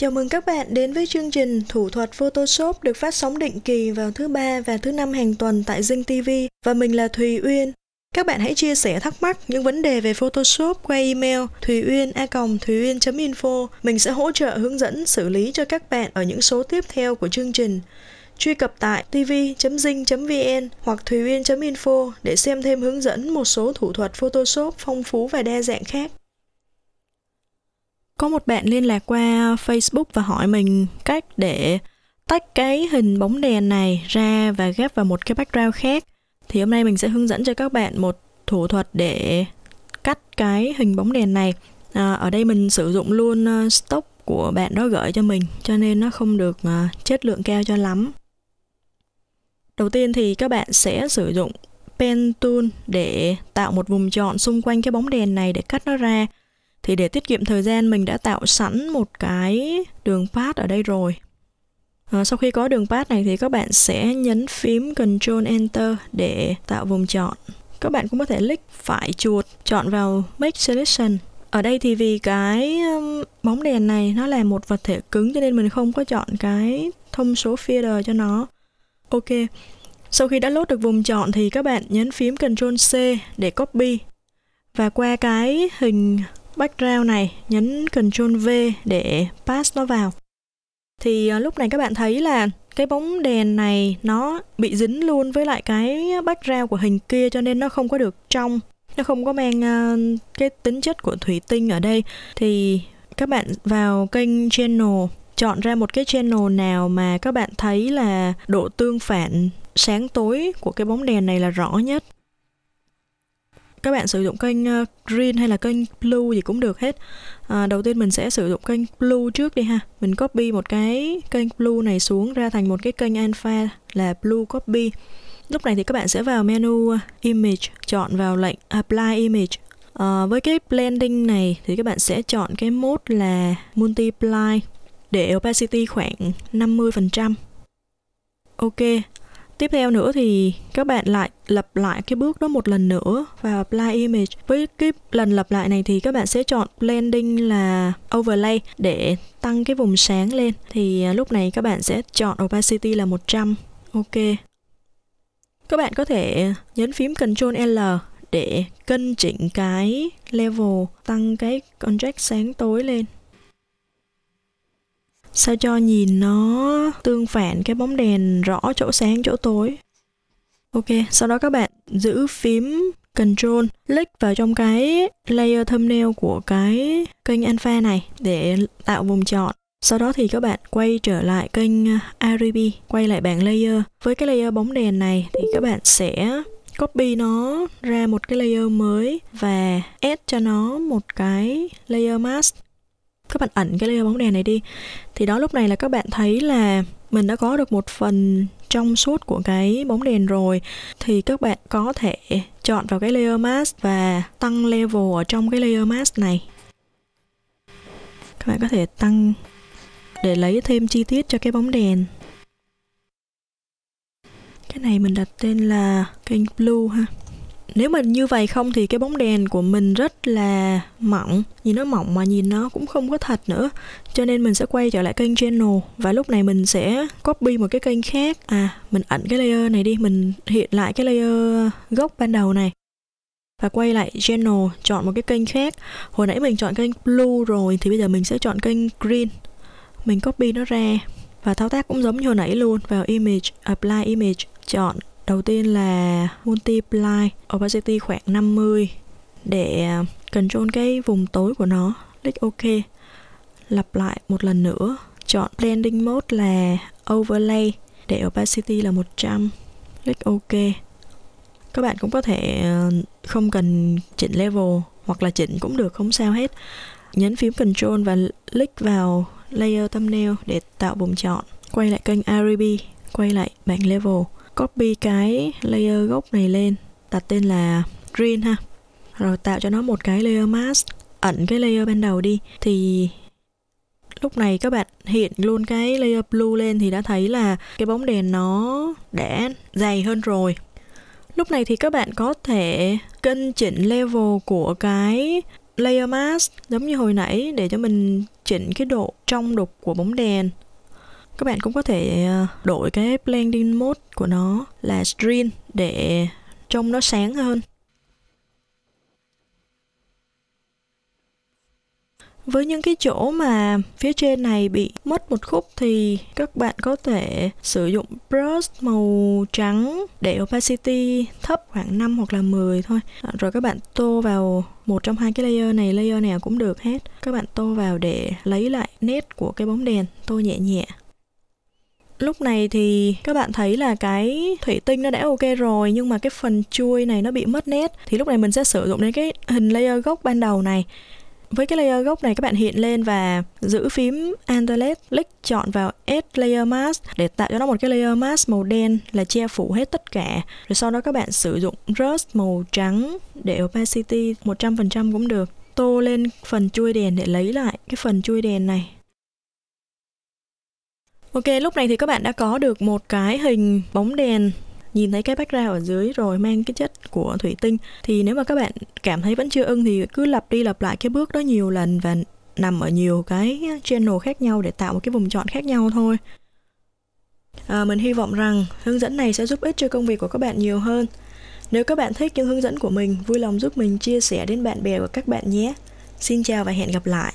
Chào mừng các bạn đến với chương trình Thủ thuật Photoshop được phát sóng định kỳ vào thứ ba và thứ năm hàng tuần tại dinh TV và mình là Thùy Uyên. Các bạn hãy chia sẻ thắc mắc, những vấn đề về Photoshop qua email thùy thùy uyên a uyên info Mình sẽ hỗ trợ hướng dẫn xử lý cho các bạn ở những số tiếp theo của chương trình. Truy cập tại tv.zing.vn hoặc thùy uyên info để xem thêm hướng dẫn một số thủ thuật Photoshop phong phú và đa dạng khác có một bạn liên lạc qua Facebook và hỏi mình cách để tách cái hình bóng đèn này ra và ghép vào một cái background khác. Thì hôm nay mình sẽ hướng dẫn cho các bạn một thủ thuật để cắt cái hình bóng đèn này. À, ở đây mình sử dụng luôn ờ, stock của bạn đó gửi cho mình cho nên nó không được ờ, chất lượng cao cho lắm. Đầu tiên thì các bạn sẽ sử dụng pen tool để tạo một vùng tròn xung quanh cái bóng đèn này để cắt nó ra thì để tiết kiệm thời gian mình đã tạo sẵn một cái đường path ở đây rồi à, sau khi có đường path này thì các bạn sẽ nhấn phím Ctrl Enter để tạo vùng chọn các bạn cũng có thể click phải chuột chọn vào Make Selection ở đây thì vì cái bóng đèn này nó là một vật thể cứng cho nên mình không có chọn cái thông số fader cho nó ok sau khi đã lốt được vùng chọn thì các bạn nhấn phím Ctrl C để copy và qua cái hình background này, nhấn Ctrl V để pass nó vào. Thì ờ, lúc này các bạn thấy là cái bóng đèn này nó bị dính luôn với lại cái background của hình kia cho nên nó không có được trong nó không có mang uh, cái tính chất của thủy tinh ở đây thì các bạn vào kênh channel chọn ra một cái channel nào mà các bạn thấy là độ tương phản sáng tối của cái bóng đèn này là rõ nhất các bạn sử dụng kênh ờ, green hay là kênh blue gì cũng được hết à, đầu tiên mình sẽ sử dụng kênh blue trước đi ha mình copy một cái kênh blue này xuống ra thành một cái kênh alpha là blue copy lúc này thì các bạn sẽ vào menu ờ, image chọn vào lệnh apply image à, với cái blending này thì các bạn sẽ chọn cái mode là multiply để opacity khoảng 50% Ok, Tiếp theo nữa thì các bạn lại lặp lại cái bước đó một lần nữa và apply image. Với cái lần lặp lại này thì các bạn sẽ chọn blending là overlay để tăng cái vùng sáng lên. Thì à, lúc này các bạn sẽ chọn opacity là 100. Ok. Các bạn có thể nhấn phím Ctrl L để cân chỉnh cái level tăng cái contrast sáng tối lên sao cho nhìn nó tương phản cái bóng đèn rõ chỗ sáng chỗ tối ok sau đó các bạn giữ phím Control click vào trong cái layer thumbnail của cái kênh alpha này để tạo vùng chọn sau đó thì các bạn quay trở lại kênh uh, RGB, quay lại bảng layer. Với cái layer bóng đèn này thì các bạn sẽ copy nó ra một cái layer mới và add cho nó một cái layer mask các bạn ẩn cái layer bóng đèn này đi thì đó lúc này là các bạn thấy là mình đã có được một phần trong suốt của cái bóng đèn rồi thì các bạn có thể chọn vào cái layer mask và tăng level ở trong cái layer mask này các bạn có thể tăng để lấy thêm chi tiết cho cái bóng đèn cái này mình đặt tên là kênh blue ha nếu mà như vậy không thì cái bóng đèn của mình rất là mỏng nhìn nó mỏng mà nhìn nó cũng không có thật nữa cho nên mình sẽ quay trở lại kênh channel và lúc này mình sẽ copy một cái kênh khác à mình ẩn cái layer này đi mình hiện lại cái layer gốc ban đầu này và quay lại channel chọn một cái kênh khác hồi nãy mình chọn kênh blue rồi thì bây giờ mình sẽ chọn kênh green mình copy nó ra và thao tác cũng giống như hồi nãy luôn vào image apply image chọn Đầu tiên là multiply opacity khoảng 50 để à, control cái vùng tối của nó. Click OK. Lặp lại một lần nữa. Chọn blending mode là overlay để opacity là 100. Click OK. Các bạn cũng có thể à, không cần chỉnh level hoặc là chỉnh cũng được không sao hết. Nhấn phím control và click vào layer thumbnail để tạo vùng chọn. Quay lại kênh RGB, quay lại bảng level copy cái layer gốc này lên đặt tên là green ha rồi tạo cho nó một cái layer mask ẩn cái layer ban đầu đi thì lúc này các bạn hiện luôn cái layer blue lên thì đã thấy là cái bóng đèn nó đã dày hơn rồi lúc này thì các bạn có thể cân chỉnh level của cái layer mask giống như hồi nãy để cho mình chỉnh cái độ trong đục của bóng đèn các bạn cũng có thể ờ, đổi cái blending mode của nó là green để trông nó sáng hơn Với những cái chỗ mà phía trên này bị mất một khúc thì các bạn có thể sử dụng brush màu trắng để opacity thấp khoảng 5 hoặc là 10 thôi. À, rồi các bạn tô vào một trong hai cái layer này, layer nào cũng được hết. Các bạn tô vào để lấy lại nét của cái bóng đèn, tô nhẹ nhẹ. Lúc này thì các bạn thấy là cái thủy tinh nó đã ok rồi nhưng mà cái phần chui này nó bị mất nét thì lúc này mình sẽ sử dụng đến cái hình layer gốc ban đầu này với cái layer gốc này các bạn hiện lên và giữ phím alt click chọn vào Add Layer Mask để tạo cho nó một cái layer mask màu đen là che phủ hết tất cả. Rồi sau đó các bạn sử dụng Rust màu trắng để opacity 100% cũng được. Tô lên phần chui đèn để lấy lại cái phần chui đèn này Ok, lúc này thì các bạn đã có được một cái hình bóng đèn nhìn thấy cái background ở dưới rồi mang cái chất của thủy tinh thì nếu mà các bạn cảm thấy vẫn chưa ưng thì cứ lặp đi lặp lại cái bước đó nhiều lần và nằm ở nhiều cái channel khác nhau để tạo một cái vùng chọn khác nhau thôi à, mình hy vọng rằng hướng dẫn này sẽ giúp ích cho công việc của các bạn nhiều hơn nếu các bạn thích những hướng dẫn của mình vui lòng giúp mình chia sẻ đến bạn bè của các bạn nhé xin chào và hẹn gặp lại